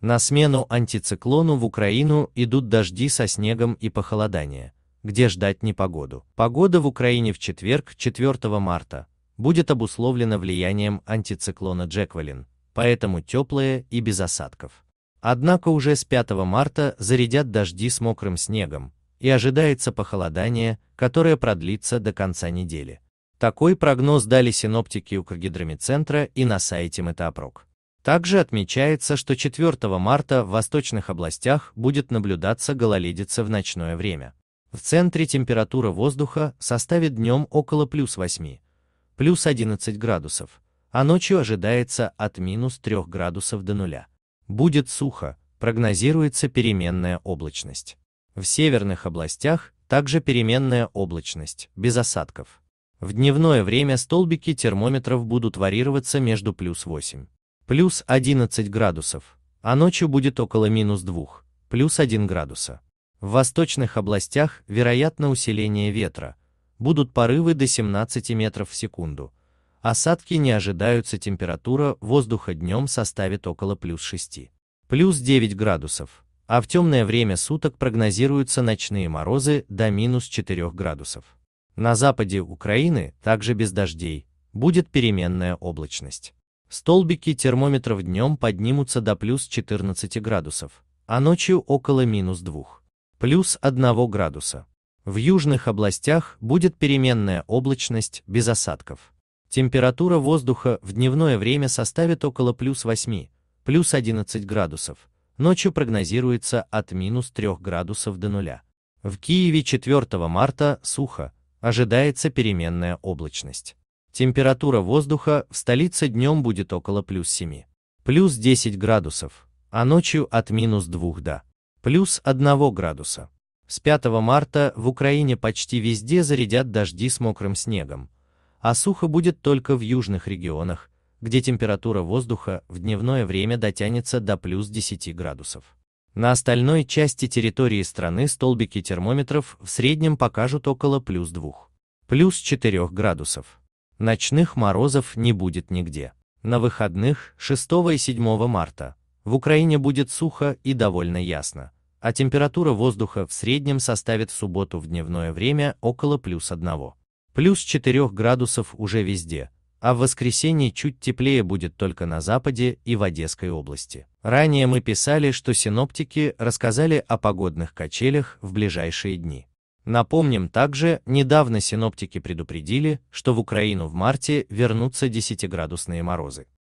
На смену антициклону в Украину идут дожди со снегом и похолодание, где ждать непогоду. Погода в Украине в четверг, 4 марта, будет обусловлена влиянием антициклона Джеквелин, поэтому теплая и без осадков. Однако уже с 5 марта зарядят дожди с мокрым снегом, и ожидается похолодание, которое продлится до конца недели. Такой прогноз дали синоптики Укргидромедцентра и на сайте Метапрок. Также отмечается, что 4 марта в восточных областях будет наблюдаться гололедица в ночное время. В центре температура воздуха составит днем около плюс 8, плюс 11 градусов, а ночью ожидается от минус 3 градусов до нуля. Будет сухо, прогнозируется переменная облачность. В северных областях также переменная облачность, без осадков. В дневное время столбики термометров будут варьироваться между плюс 8 плюс 11 градусов, а ночью будет около минус 2, плюс 1 градуса. В восточных областях вероятно усиление ветра, будут порывы до 17 метров в секунду. Осадки не ожидаются, температура воздуха днем составит около плюс 6, плюс 9 градусов, а в темное время суток прогнозируются ночные морозы до минус 4 градусов. На западе Украины, также без дождей, будет переменная облачность. Столбики термометров днем поднимутся до плюс 14 градусов, а ночью около минус 2, плюс 1 градуса. В южных областях будет переменная облачность без осадков. Температура воздуха в дневное время составит около плюс 8, плюс 11 градусов. Ночью прогнозируется от минус 3 градусов до нуля. В Киеве 4 марта сухо, ожидается переменная облачность. Температура воздуха в столице днем будет около плюс 7, плюс 10 градусов, а ночью от минус 2 до плюс 1 градуса. С 5 марта в Украине почти везде зарядят дожди с мокрым снегом, а сухо будет только в южных регионах, где температура воздуха в дневное время дотянется до плюс 10 градусов. На остальной части территории страны столбики термометров в среднем покажут около плюс 2, плюс 4 градусов. Ночных морозов не будет нигде. На выходных 6 и 7 марта в Украине будет сухо и довольно ясно, а температура воздуха в среднем составит в субботу в дневное время около плюс 1. Плюс 4 градусов уже везде, а в воскресенье чуть теплее будет только на западе и в Одесской области. Ранее мы писали, что синоптики рассказали о погодных качелях в ближайшие дни. Напомним также, недавно синоптики предупредили, что в Украину в марте вернутся 10-градусные морозы.